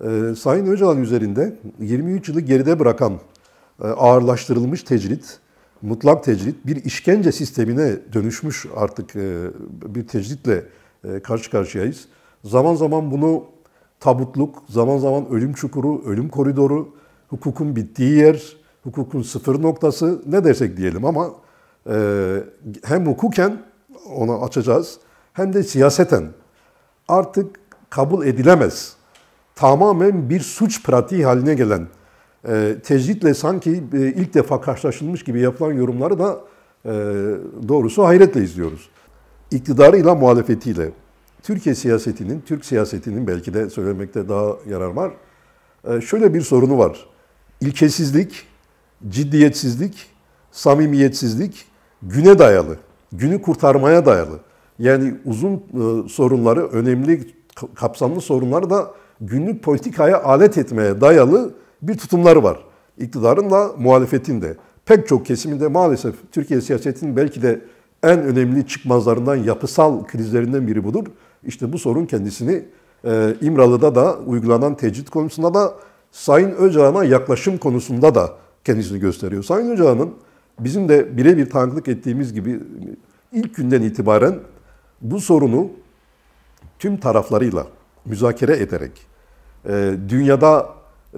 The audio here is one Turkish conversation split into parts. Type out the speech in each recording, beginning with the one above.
Ee, Sayın Öcalan üzerinde 23 yılı geride bırakan e, ağırlaştırılmış tecrit, mutlak tecrit bir işkence sistemine dönüşmüş artık e, bir tecritle e, karşı karşıyayız. Zaman zaman bunu tabutluk, zaman zaman ölüm çukuru, ölüm koridoru, hukukun bittiği yer, hukukun sıfır noktası ne dersek diyelim ama hem hukuken onu açacağız hem de siyaseten artık kabul edilemez tamamen bir suç pratiği haline gelen, e, tecritle sanki e, ilk defa karşılaşılmış gibi yapılan yorumları da e, doğrusu hayretle izliyoruz. İktidarıyla muhalefetiyle, Türkiye siyasetinin, Türk siyasetinin belki de söylemekte daha yarar var, e, şöyle bir sorunu var. İlkesizlik, ciddiyetsizlik, samimiyetsizlik güne dayalı, günü kurtarmaya dayalı. Yani uzun e, sorunları, önemli kapsamlı sorunları da günlük politikaya alet etmeye dayalı bir tutumları var. İktidarın da muhalefetin de. Pek çok kesiminde maalesef Türkiye siyasetinin belki de en önemli çıkmazlarından, yapısal krizlerinden biri budur. İşte bu sorun kendisini e, İmralı'da da uygulanan tecrit konusunda da Sayın Öcalan'a yaklaşım konusunda da kendisini gösteriyor. Sayın Öcalan'ın bizim de birebir tanıklık ettiğimiz gibi ilk günden itibaren bu sorunu tüm taraflarıyla müzakere ederek e, dünyada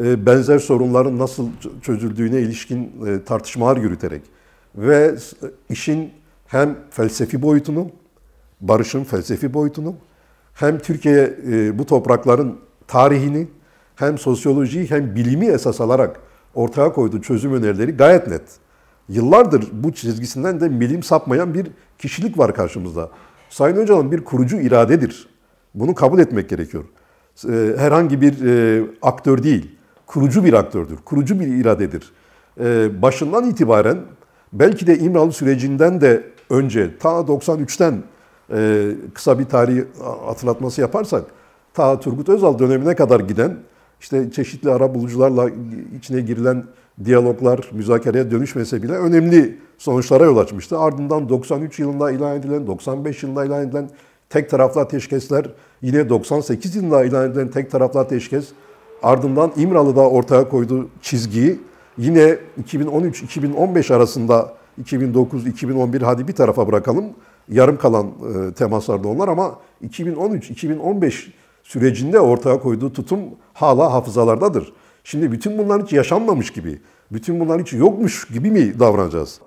e, benzer sorunların nasıl çözüldüğüne ilişkin e, tartışmalar yürüterek ve işin hem felsefi boyutunu, barışın felsefi boyutunu, hem Türkiye bu toprakların tarihini, hem sosyolojiyi hem bilimi esas alarak ortaya koyduğu çözüm önerileri gayet net. Yıllardır bu çizgisinden de bilim sapmayan bir kişilik var karşımızda. Sayın Öcalan bir kurucu iradedir. Bunu kabul etmek gerekiyor. E, herhangi bir e, aktör değil, kurucu bir aktördür, kurucu bir iradedir. E, başından itibaren belki de İmralı sürecinden de önce ta 93'ten kısa bir tarih hatırlatması yaparsak ta Turgut Özal dönemine kadar giden işte çeşitli ara bulucularla içine girilen diyaloglar müzakereye dönüşmese bile önemli sonuçlara yol açmıştı. Ardından 93 yılında ilan edilen, 95 yılında ilan edilen Tek taraflı ateşkesler yine 98 yılında ilan edilen tek taraflı ateşkes ardından İmralı'da ortaya koyduğu çizgiyi yine 2013-2015 arasında 2009-2011 hadi bir tarafa bırakalım. Yarım kalan e, temaslarda onlar ama 2013-2015 sürecinde ortaya koyduğu tutum hala hafızalardadır. Şimdi bütün bunlar hiç yaşanmamış gibi, bütün bunlar hiç yokmuş gibi mi davranacağız?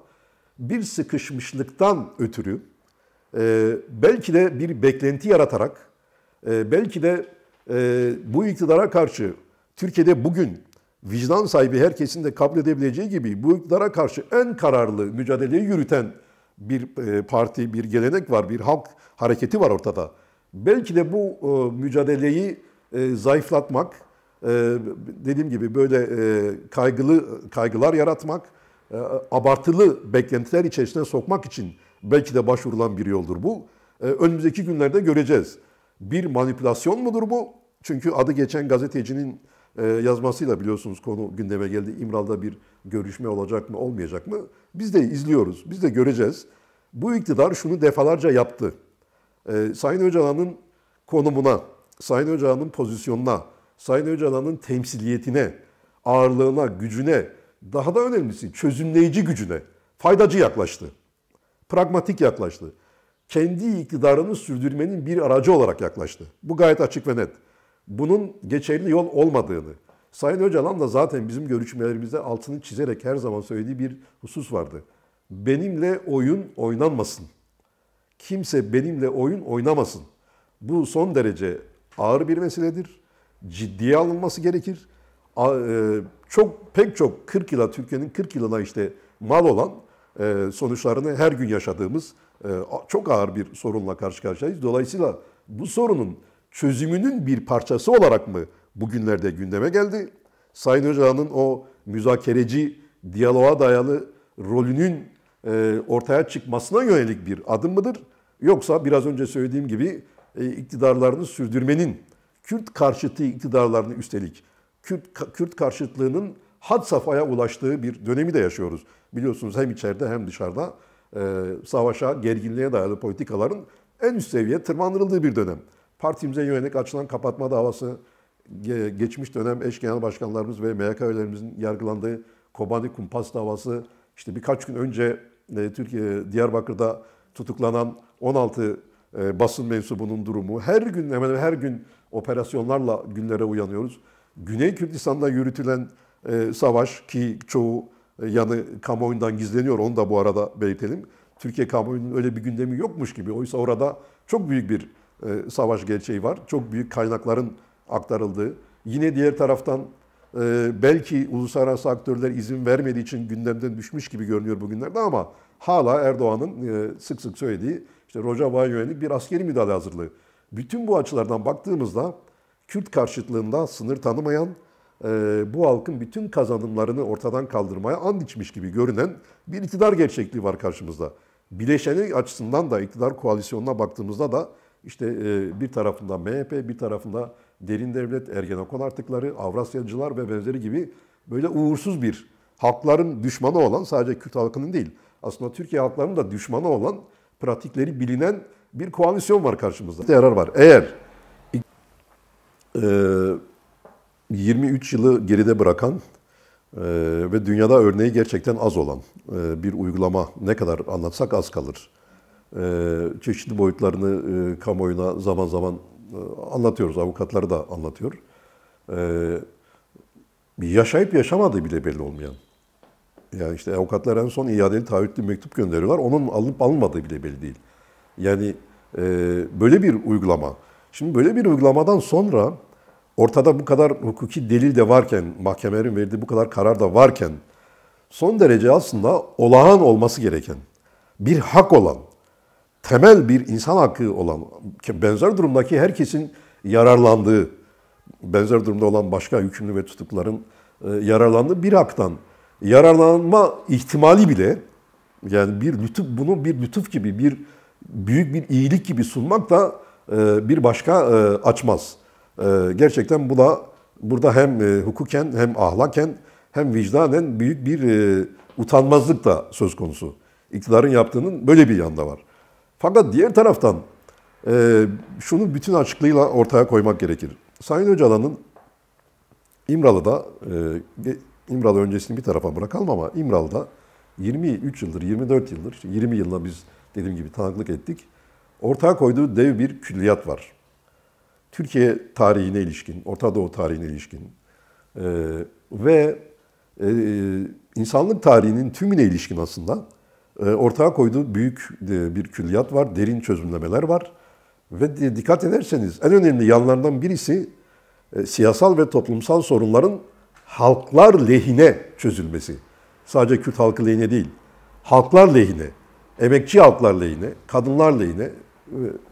Bir sıkışmışlıktan ötürü e, belki de bir beklenti yaratarak, e, belki de e, bu iktidara karşı Türkiye'de bugün vicdan sahibi herkesin de kabul edebileceği gibi bu iktidara karşı en kararlı mücadeleyi yürüten bir e, parti, bir gelenek var, bir halk hareketi var ortada. Belki de bu e, mücadeleyi e, zayıflatmak, e, dediğim gibi böyle e, kaygılı kaygılar yaratmak, e, abartılı beklentiler içerisine sokmak için Belki de başvurulan bir yoldur bu. Ee, önümüzdeki günlerde göreceğiz. Bir manipülasyon mudur bu? Çünkü adı geçen gazetecinin e, yazmasıyla biliyorsunuz konu gündeme geldi. İmral'da bir görüşme olacak mı olmayacak mı? Biz de izliyoruz, biz de göreceğiz. Bu iktidar şunu defalarca yaptı. Ee, Sayın Öcalan'ın konumuna, Sayın Öcalan'ın pozisyonuna, Sayın Öcalan'ın temsiliyetine, ağırlığına, gücüne, daha da önemlisi çözümleyici gücüne faydacı yaklaştı pragmatik yaklaştı. Kendi iktidarını sürdürmenin bir aracı olarak yaklaştı. Bu gayet açık ve net. Bunun geçerli yol olmadığını, Sayın Öcalan da zaten bizim görüşmelerimizde altını çizerek her zaman söylediği bir husus vardı. Benimle oyun oynanmasın. Kimse benimle oyun oynamasın. Bu son derece ağır bir meseledir. Ciddiye alınması gerekir. E, çok pek çok 40 yıla Türkiye'nin 40 yılına işte mal olan ee, sonuçlarını her gün yaşadığımız e, çok ağır bir sorunla karşı karşıyayız. Dolayısıyla bu sorunun çözümünün bir parçası olarak mı bugünlerde gündeme geldi? Sayın Hoca'nın o müzakereci, diyaloğa dayalı rolünün e, ortaya çıkmasına yönelik bir adım mıdır? Yoksa biraz önce söylediğim gibi e, iktidarlarını sürdürmenin, Kürt karşıtı iktidarlarını üstelik, Kürt, Kürt karşıtlığının had safhaya ulaştığı bir dönemi de yaşıyoruz. Biliyorsunuz hem içeride hem dışarıda e, savaşa, gerginliğe dayalı politikaların en üst seviyeye tırmandırıldığı bir dönem. Partimize yönelik açılan kapatma davası, geçmiş dönem eş genel başkanlarımız ve MYK üyelerimizin yargılandığı Kobani Kumpas davası, işte birkaç gün önce e, Türkiye Diyarbakır'da tutuklanan 16 e, basın mensubunun durumu. Her gün hemen her gün operasyonlarla günlere uyanıyoruz. Güney Kürdistan'da yürütülen e, savaş ki çoğu e, yanı kamuoyundan gizleniyor. Onu da bu arada belirtelim. Türkiye kamuoyunun öyle bir gündemi yokmuş gibi. Oysa orada çok büyük bir e, savaş gerçeği var. Çok büyük kaynakların aktarıldığı. Yine diğer taraftan e, belki uluslararası aktörler izin vermediği için gündemden düşmüş gibi görünüyor bugünlerde ama hala Erdoğan'ın e, sık sık söylediği işte Rojava'ya yönelik bir askeri müdahale hazırlığı. Bütün bu açılardan baktığımızda Kürt karşıtlığında sınır tanımayan ee, bu halkın bütün kazanımlarını ortadan kaldırmaya and içmiş gibi görünen bir iktidar gerçekliği var karşımızda. Bileşeni açısından da iktidar koalisyonuna baktığımızda da işte e, bir tarafında MHP, bir tarafında derin devlet, Ergenekon artıkları, Avrasyacılar ve benzeri gibi böyle uğursuz bir halkların düşmanı olan sadece Kürt halkının değil aslında Türkiye halklarının da düşmanı olan pratikleri bilinen bir koalisyon var karşımızda. Yarar var. Eğer e, 23 yılı geride bırakan e, ve dünyada örneği gerçekten az olan e, bir uygulama ne kadar anlatsak az kalır. E, çeşitli boyutlarını e, kamuoyuna zaman zaman anlatıyoruz, avukatlar da anlatıyor. Yaşayıp yaşamadığı bile belli olmayan. Yani işte avukatlar en son iadeli taahhütlü mektup gönderiyorlar, onun alıp almadığı bile belli değil. Yani böyle bir uygulama. Şimdi böyle bir uygulamadan sonra Ortada bu kadar hukuki delil de varken, mahkemelerin verdiği bu kadar karar da varken son derece aslında olağan olması gereken, bir hak olan, temel bir insan hakkı olan, benzer durumdaki herkesin yararlandığı, benzer durumda olan başka hükümlü ve tutukların e, yararlandığı bir haktan yararlanma ihtimali bile yani bir lütuf bunu bir lütuf gibi bir büyük bir iyilik gibi sunmak da e, bir başka e, açmaz. Ee, gerçekten bu da burada hem e, hukuken hem ahlaken hem vicdanen büyük bir e, utanmazlık da söz konusu. İktidarın yaptığının böyle bir yanda var. Fakat diğer taraftan e, şunu bütün açıklığıyla ortaya koymak gerekir. Sayın Öcalan'ın İmralı'da, İmralı öncesini bir tarafa bırakalım ama İmralı'da 23 yıldır, 24 yıldır, 20 yılla biz dediğim gibi tanıklık ettik. Ortaya koyduğu dev bir külliyat var. Türkiye tarihine ilişkin, Orta Doğu tarihine ilişkin e, ve e, insanlık tarihinin tümüne ilişkin aslında e, ortaya koyduğu büyük e, bir külliyat var, derin çözümlemeler var. Ve dikkat ederseniz en önemli yanlardan birisi e, siyasal ve toplumsal sorunların halklar lehine çözülmesi. Sadece Kürt halkı lehine değil, halklar lehine, emekçi halklar lehine, kadınlar lehine e,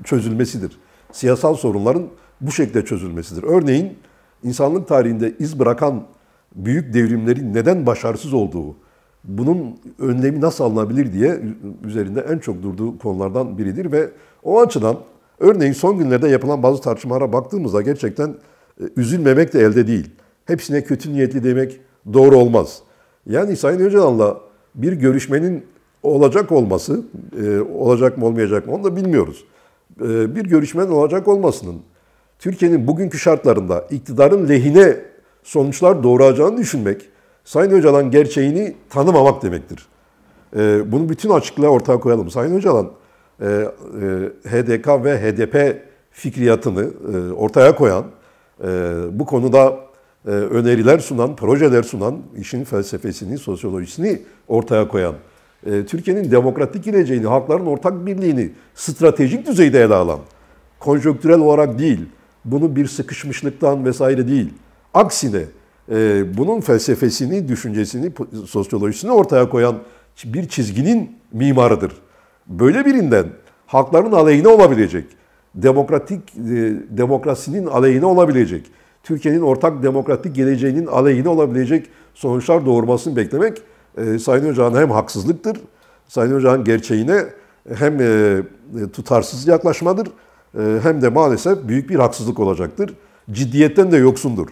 çözülmesidir. Siyasal sorunların bu şekilde çözülmesidir. Örneğin insanlık tarihinde iz bırakan büyük devrimlerin neden başarısız olduğu, bunun önlemi nasıl alınabilir diye üzerinde en çok durduğu konulardan biridir ve o açıdan örneğin son günlerde yapılan bazı tartışmalara baktığımızda gerçekten e, üzülmemek de elde değil. Hepsine kötü niyetli demek doğru olmaz. Yani Sayın Öcalan'la bir görüşmenin olacak olması, e, olacak mı olmayacak mı onu da bilmiyoruz. E, bir görüşmenin olacak olmasının Türkiye'nin bugünkü şartlarında iktidarın lehine sonuçlar doğuracağını düşünmek, Sayın Öcalan gerçeğini tanımamak demektir. Ee, bunu bütün açıklığa ortaya koyalım. Sayın Öcalan e, e, HDK ve HDP fikriyatını e, ortaya koyan, bu konuda öneriler sunan, projeler sunan, işin felsefesini, sosyolojisini ortaya koyan, Türkiye'nin demokratik geleceğini, hakların ortak birliğini stratejik düzeyde ele alan, konjonktürel olarak değil, bunu bir sıkışmışlıktan vesaire değil. Aksine e, bunun felsefesini, düşüncesini, sosyolojisini ortaya koyan bir çizginin mimarıdır. Böyle birinden halkların aleyhine olabilecek, demokratik e, demokrasinin aleyhine olabilecek, Türkiye'nin ortak demokratik geleceğinin aleyhine olabilecek sonuçlar doğurmasını beklemek e, Sayın Hoca'nın hem haksızlıktır, Sayın Hoca'nın gerçeğine hem e, e tutarsız yaklaşmadır ee, hem de maalesef büyük bir haksızlık olacaktır. Ciddiyetten de yoksundur.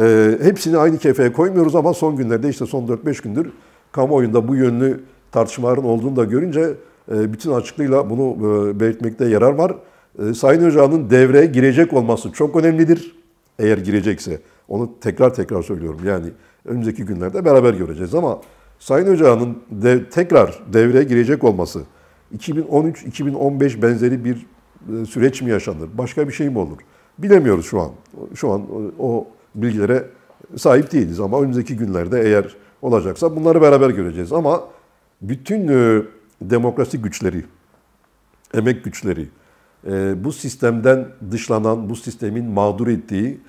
Ee, hepsini aynı kefeye koymuyoruz ama son günlerde işte son 4-5 gündür kamuoyunda bu yönlü tartışmaların olduğunu da görünce e, bütün açıklığıyla bunu e, belirtmekte yarar var. E, Sayın Hoca'nın devreye girecek olması çok önemlidir. Eğer girecekse. Onu tekrar tekrar söylüyorum. Yani önümüzdeki günlerde beraber göreceğiz ama Sayın Hoca'nın de, tekrar devreye girecek olması 2013-2015 benzeri bir e, süreç mi yaşanır, başka bir şey mi olur? Bilemiyoruz şu an. Şu an o bilgilere sahip değiliz ama önümüzdeki günlerde eğer olacaksa bunları beraber göreceğiz. Ama bütün e, demokrasi güçleri, emek güçleri, e, bu sistemden dışlanan, bu sistemin mağdur ettiği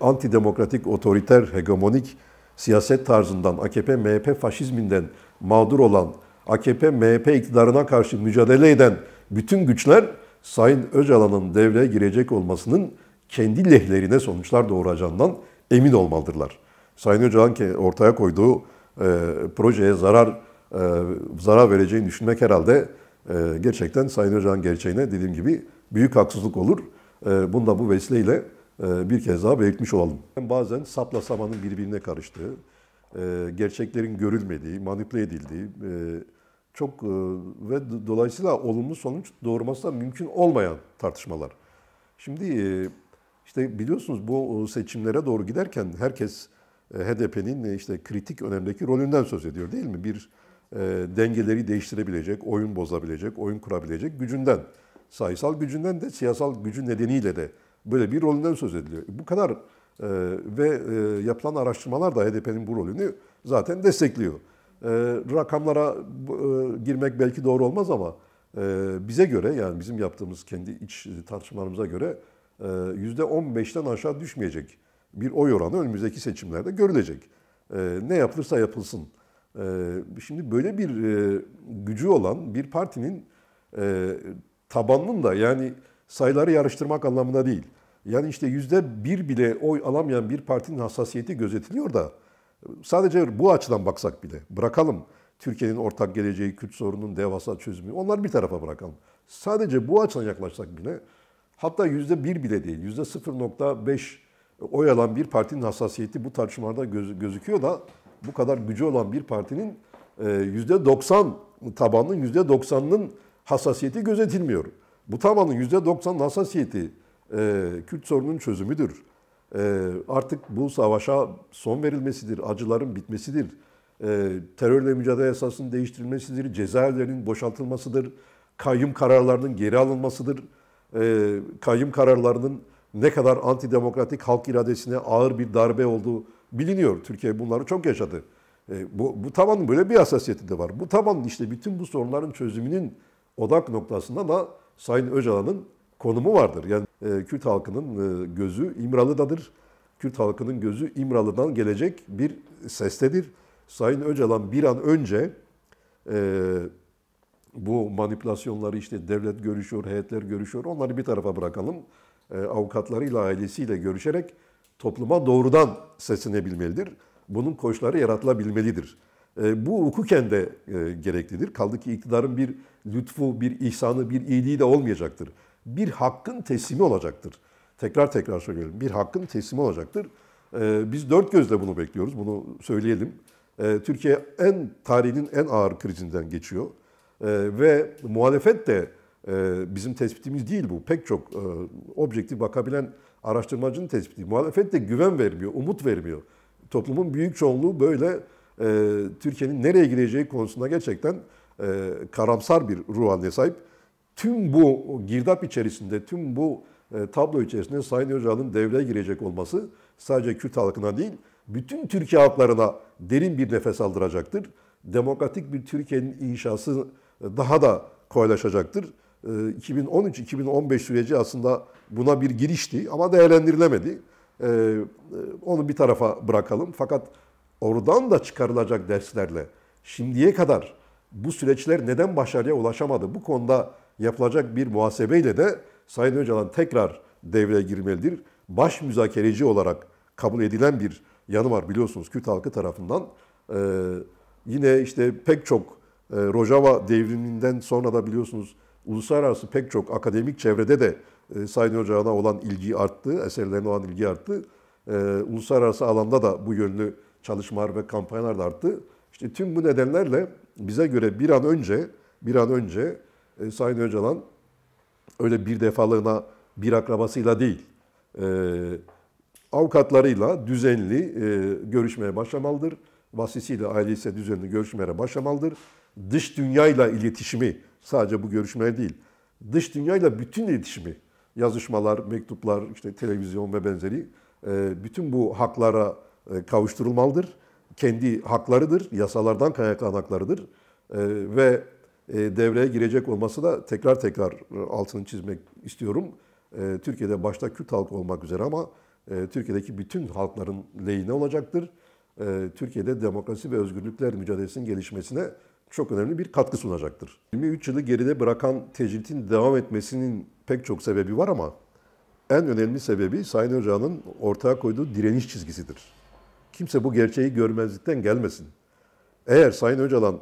antidemokratik, otoriter, hegemonik siyaset tarzından, AKP-MHP faşizminden mağdur olan, AKP-MHP iktidarına karşı mücadele eden bütün güçler Sayın Öcalan'ın devreye girecek olmasının kendi lehlerine sonuçlar doğuracağından emin olmalıdırlar. Sayın Öcalan ortaya koyduğu e, projeye zarar e, zarar vereceğini düşünmek herhalde e, gerçekten Sayın Öcalan gerçeğine dediğim gibi büyük haksızlık olur. E, bunu da bu vesileyle e, bir kez daha belirtmiş olalım. Bazen sapla samanın birbirine karıştığı, e, gerçeklerin görülmediği, manipüle edildiği, e, çok e, ve dolayısıyla olumlu sonuç doğurması da mümkün olmayan tartışmalar. Şimdi e, işte biliyorsunuz bu e, seçimlere doğru giderken herkes HDP'nin işte kritik önemdeki rolünden söz ediyor değil mi? Bir dengeleri değiştirebilecek, oyun bozabilecek, oyun kurabilecek gücünden, sayısal gücünden de siyasal gücü nedeniyle de böyle bir rolünden söz ediliyor. Bu kadar ve yapılan araştırmalar da HDP'nin bu rolünü zaten destekliyor. Ee, rakamlara e, girmek belki doğru olmaz ama e, bize göre yani bizim yaptığımız kendi iç e, tartışmalarımıza göre e, %15'ten aşağı düşmeyecek bir oy oranı önümüzdeki seçimlerde görülecek. ne yapılırsa yapılsın. şimdi böyle bir gücü olan bir partinin e, tabanının da yani sayıları yarıştırmak anlamında değil. Yani işte yüzde bir bile oy alamayan bir partinin hassasiyeti gözetiliyor da Sadece bu açıdan baksak bile bırakalım Türkiye'nin ortak geleceği, Kürt sorununun devasa çözümü onları bir tarafa bırakalım. Sadece bu açıdan yaklaşsak bile hatta yüzde bir bile değil yüzde 0.5 oy alan bir partinin hassasiyeti bu tartışmalarda göz, gözüküyor da bu kadar gücü olan bir partinin e, yüzde %90 tabanının yüzde %90'ının hassasiyeti gözetilmiyor. Bu tabanın yüzde 90 hassasiyeti e, Kürt sorunun çözümüdür. Ee, artık bu savaşa son verilmesidir, acıların bitmesidir, ee, terörle mücadele esasının değiştirilmesidir, cezaevlerinin boşaltılmasıdır, kayyum kararlarının geri alınmasıdır, ee, kayyum kararlarının ne kadar antidemokratik halk iradesine ağır bir darbe olduğu biliniyor. Türkiye bunları çok yaşadı. Bu, bu tabanın böyle bir hassasiyeti de var. Bu tabanın işte bütün bu sorunların çözümünün odak noktasında da Sayın Öcalan'ın konumu vardır. Yani e, Kürt halkının e, gözü İmralı'dadır. Kürt halkının gözü İmralı'dan gelecek bir sestedir. Sayın Öcalan bir an önce e, bu manipülasyonları işte devlet görüşüyor, heyetler görüşüyor onları bir tarafa bırakalım. E, avukatlarıyla, ailesiyle görüşerek topluma doğrudan seslenebilmelidir. Bunun koşulları yaratılabilmelidir. E, bu hukuken de e, gereklidir. Kaldı ki iktidarın bir lütfu, bir ihsanı, bir iyiliği de olmayacaktır bir hakkın teslimi olacaktır. Tekrar tekrar söyleyelim. Bir hakkın teslimi olacaktır. Ee, biz dört gözle bunu bekliyoruz. Bunu söyleyelim. Ee, Türkiye en tarihinin en ağır krizinden geçiyor. Ee, ve muhalefet de e, bizim tespitimiz değil bu. Pek çok e, objektif bakabilen araştırmacının tespiti. Muhalefet de güven vermiyor, umut vermiyor. Toplumun büyük çoğunluğu böyle e, Türkiye'nin nereye gideceği konusunda gerçekten karamsar bir ruh haline sahip. Tüm bu girdap içerisinde, tüm bu e, tablo içerisinde Sayın Öcalan'ın devreye girecek olması sadece Kürt halkına değil, bütün Türkiye halklarına derin bir nefes aldıracaktır. Demokratik bir Türkiye'nin inşası daha da kolaylaşacaktır. 2013-2015 e, süreci aslında buna bir girişti ama değerlendirilemedi. E, onu bir tarafa bırakalım. Fakat oradan da çıkarılacak derslerle şimdiye kadar bu süreçler neden başarıya ulaşamadı? Bu konuda yapılacak bir muhasebeyle de Sayın Öcalan tekrar devreye girmelidir. Baş müzakereci olarak kabul edilen bir yanı var biliyorsunuz Kürt halkı tarafından. Ee, yine işte pek çok e, Rojava devriminden sonra da biliyorsunuz uluslararası pek çok akademik çevrede de e, Sayın Öcalan'a olan ilgi arttı, eserlerine olan ilgi arttı. E, uluslararası alanda da bu yönlü çalışmalar ve kampanyalar da arttı. İşte tüm bu nedenlerle bize göre bir an önce bir an önce e, Sayın Öcalan öyle bir defalığına bir akrabasıyla değil, e, avukatlarıyla düzenli e, görüşmeye başlamalıdır. Vasisiyle ailesiyle düzenli görüşmeye başlamalıdır. Dış dünyayla iletişimi, sadece bu görüşmeye değil, dış dünyayla bütün iletişimi, yazışmalar, mektuplar, işte televizyon ve benzeri e, bütün bu haklara e, kavuşturulmalıdır. Kendi haklarıdır, yasalardan kaynaklanan haklarıdır. E, ve e, devreye girecek olması da tekrar tekrar e, altını çizmek istiyorum. E, Türkiye'de başta Kürt halkı olmak üzere ama Türkiye'deki bütün halkların lehine olacaktır. Türkiye'de demokrasi ve özgürlükler mücadelesinin gelişmesine çok önemli bir katkı sunacaktır. 23 yılı geride bırakan tecritin devam etmesinin pek çok sebebi var ama en önemli sebebi Sayın Hoca'nın ortaya koyduğu direniş çizgisidir. Kimse bu gerçeği görmezlikten gelmesin. Eğer Sayın Öcalan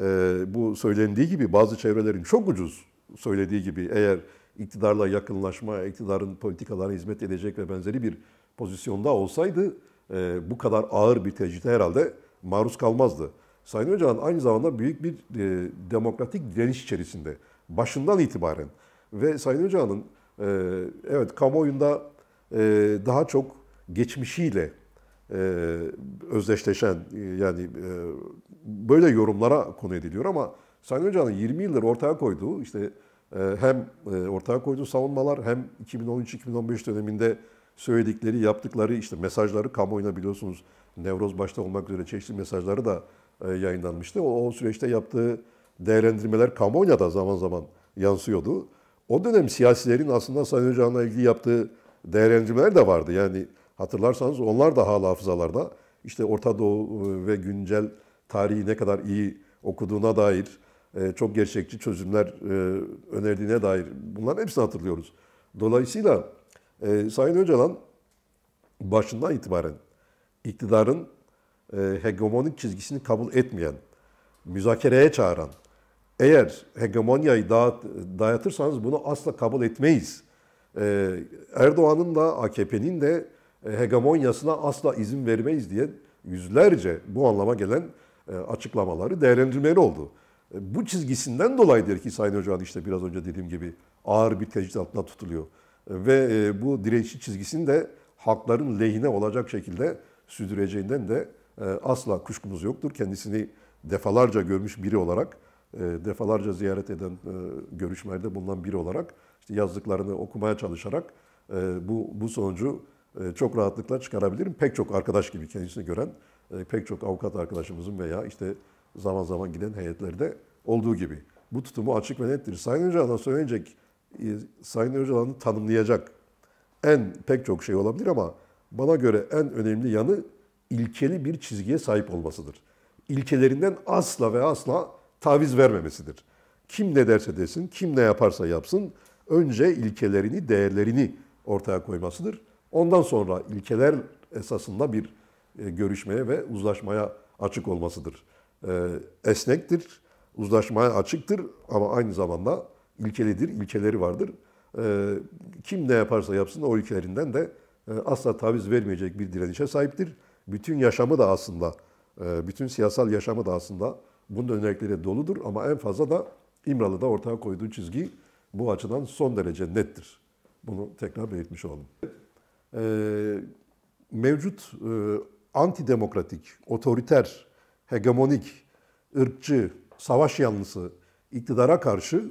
ee, bu söylendiği gibi bazı çevrelerin çok ucuz söylediği gibi eğer iktidarla yakınlaşma, iktidarın politikalarına hizmet edecek ve benzeri bir pozisyonda olsaydı e, bu kadar ağır bir tecride herhalde maruz kalmazdı. Sayın Öcalan aynı zamanda büyük bir e, demokratik direniş içerisinde başından itibaren ve Sayın Öcalan'ın e, evet kamuoyunda daha çok geçmişiyle e, özdeşleşen e, yani e, böyle yorumlara konu ediliyor ama Sayın Hoca'nın 20 yıldır ortaya koyduğu işte hem ortaya koyduğu savunmalar hem 2013-2015 döneminde söyledikleri, yaptıkları işte mesajları kamuoyuna biliyorsunuz Nevroz başta olmak üzere çeşitli mesajları da yayınlanmıştı. O, o süreçte yaptığı değerlendirmeler kamuoyuna da zaman zaman yansıyordu. O dönem siyasilerin aslında Sayın Hoca'la ilgili yaptığı değerlendirmeler de vardı. Yani Hatırlarsanız onlar da hala hafızalarda. İşte Orta Doğu e, ve güncel tarihi ne kadar iyi okuduğuna dair, e, çok gerçekçi çözümler e, önerdiğine dair bunların hepsini hatırlıyoruz. Dolayısıyla Sayın Öcalan başından itibaren iktidarın hegemonik çizgisini kabul etmeyen, müzakereye çağıran, eğer hegemonyayı dayatırsanız bunu asla kabul etmeyiz. Erdoğan'ın da AKP'nin de e, hegemonyasına asla izin vermeyiz diye yüzlerce bu anlama gelen e, açıklamaları değerlendirmeli oldu. E, bu çizgisinden dolayıdır ki Sayın Hoca'nın işte biraz önce dediğim gibi ağır bir tecrit altında tutuluyor. Ve bu direnişçi çizgisini de hakların lehine olacak şekilde sürdüreceğinden de asla kuşkumuz yoktur. Kendisini defalarca görmüş biri olarak, defalarca ziyaret eden, görüşmelerde bulunan biri olarak işte yazdıklarını okumaya çalışarak bu, bu sonucu e, çok rahatlıkla çıkarabilirim. Pek çok arkadaş gibi kendisini gören e, pek çok avukat arkadaşımızın veya işte zaman zaman giden heyetlerde olduğu gibi. Bu tutumu açık ve nettir. Sayın Öcalan'a söyleyecek, e, Sayın Öcalan'ı tanımlayacak en pek çok şey olabilir ama bana göre en önemli yanı ilkeli bir çizgiye sahip olmasıdır. İlkelerinden asla ve asla taviz vermemesidir. Kim ne derse desin, kim ne yaparsa yapsın, önce ilkelerini, değerlerini ortaya koymasıdır. Ondan sonra ilkeler esasında bir e, görüşmeye ve uzlaşmaya açık olmasıdır. E, esnektir, uzlaşmaya açıktır ama aynı zamanda ilkelidir, ilkeleri vardır. E, kim ne yaparsa yapsın o ülkelerinden de asla taviz vermeyecek bir direnişe sahiptir. Bütün yaşamı da aslında, bütün siyasal yaşamı da aslında bunun örnekleri doludur ama en fazla da İmralı'da ortaya koyduğu çizgi bu açıdan son derece nettir. Bunu tekrar belirtmiş oldum. Ee, mevcut e, antidemokratik, otoriter, hegemonik, ırkçı, savaş yanlısı iktidara karşı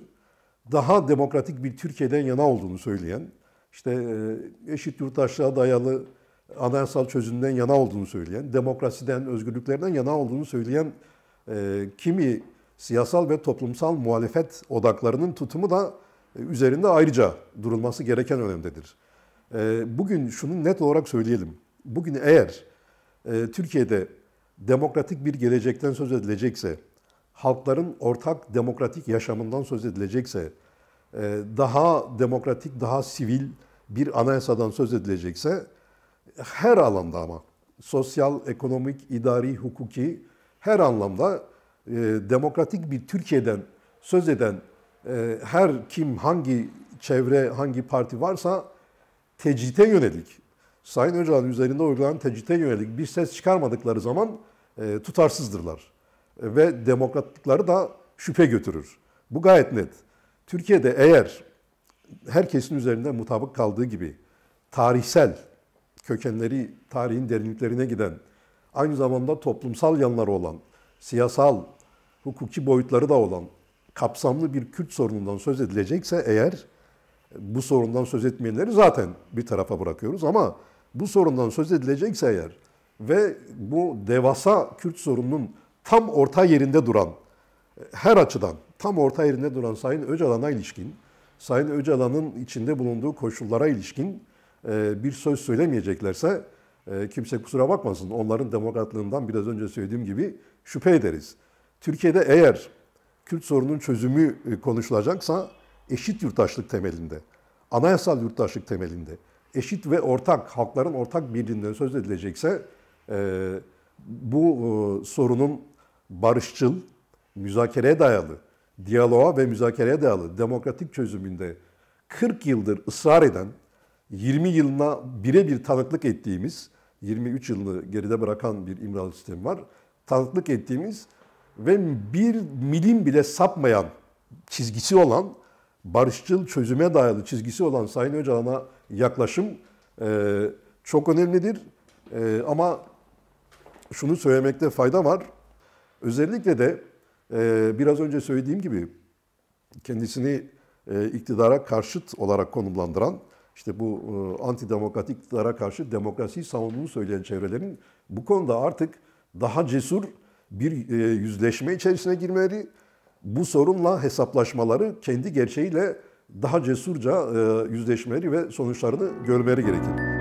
daha demokratik bir Türkiye'den yana olduğunu söyleyen, işte e, eşit yurttaşlığa dayalı anayasal çözümden yana olduğunu söyleyen, demokrasiden, özgürlüklerden yana olduğunu söyleyen e, kimi siyasal ve toplumsal muhalefet odaklarının tutumu da e, üzerinde ayrıca durulması gereken önemdedir. Ee, bugün şunu net olarak söyleyelim. Bugün eğer e, Türkiye'de demokratik bir gelecekten söz edilecekse, halkların ortak demokratik yaşamından söz edilecekse, e, daha demokratik, daha sivil bir anayasadan söz edilecekse, her alanda ama sosyal, ekonomik, idari, hukuki her anlamda e, demokratik bir Türkiye'den söz eden e, her kim, hangi çevre, hangi parti varsa tecite yönelik, Sayın Öcalan üzerinde uygulanan tecite yönelik bir ses çıkarmadıkları zaman e, tutarsızdırlar. E, ve demokratlıkları da şüphe götürür. Bu gayet net. Türkiye'de eğer herkesin üzerinde mutabık kaldığı gibi tarihsel kökenleri tarihin derinliklerine giden, aynı zamanda toplumsal yanları olan, siyasal, hukuki boyutları da olan kapsamlı bir Kürt sorunundan söz edilecekse eğer bu sorundan söz etmeyenleri zaten bir tarafa bırakıyoruz ama bu sorundan söz edilecekse eğer ve bu devasa Kürt sorununun tam orta yerinde duran, her açıdan tam orta yerinde duran Sayın Öcalan'a ilişkin, Sayın Öcalan'ın içinde bulunduğu koşullara ilişkin e, bir söz söylemeyeceklerse e, kimse kusura bakmasın. Onların demokratlığından biraz önce söylediğim gibi şüphe ederiz. Türkiye'de eğer Kürt sorunun çözümü e, konuşulacaksa eşit yurttaşlık temelinde, anayasal yurttaşlık temelinde, eşit ve ortak, halkların ortak birliğinden söz edilecekse e, bu e, sorunun barışçıl, müzakereye dayalı, diyaloğa ve müzakereye dayalı demokratik çözümünde 40 yıldır ısrar eden, 20 yılına birebir tanıklık ettiğimiz, 23 yılını geride bırakan bir imralı sistemi var. Tanıklık ettiğimiz ve bir milim bile sapmayan, çizgisi olan barışçıl çözüme dayalı çizgisi olan Sayın Öcalan'a yaklaşım e, çok önemlidir. E, ama şunu söylemekte fayda var. Özellikle de e, biraz önce söylediğim gibi kendisini e, iktidara karşıt olarak konumlandıran, işte bu e, antidemokratik iktidara karşı demokrasiyi savunduğunu söyleyen çevrelerin bu konuda artık daha cesur bir e, yüzleşme içerisine girmeleri bu sorunla hesaplaşmaları kendi gerçeğiyle daha cesurca e, yüzleşmeleri ve sonuçlarını görmeleri gerekir.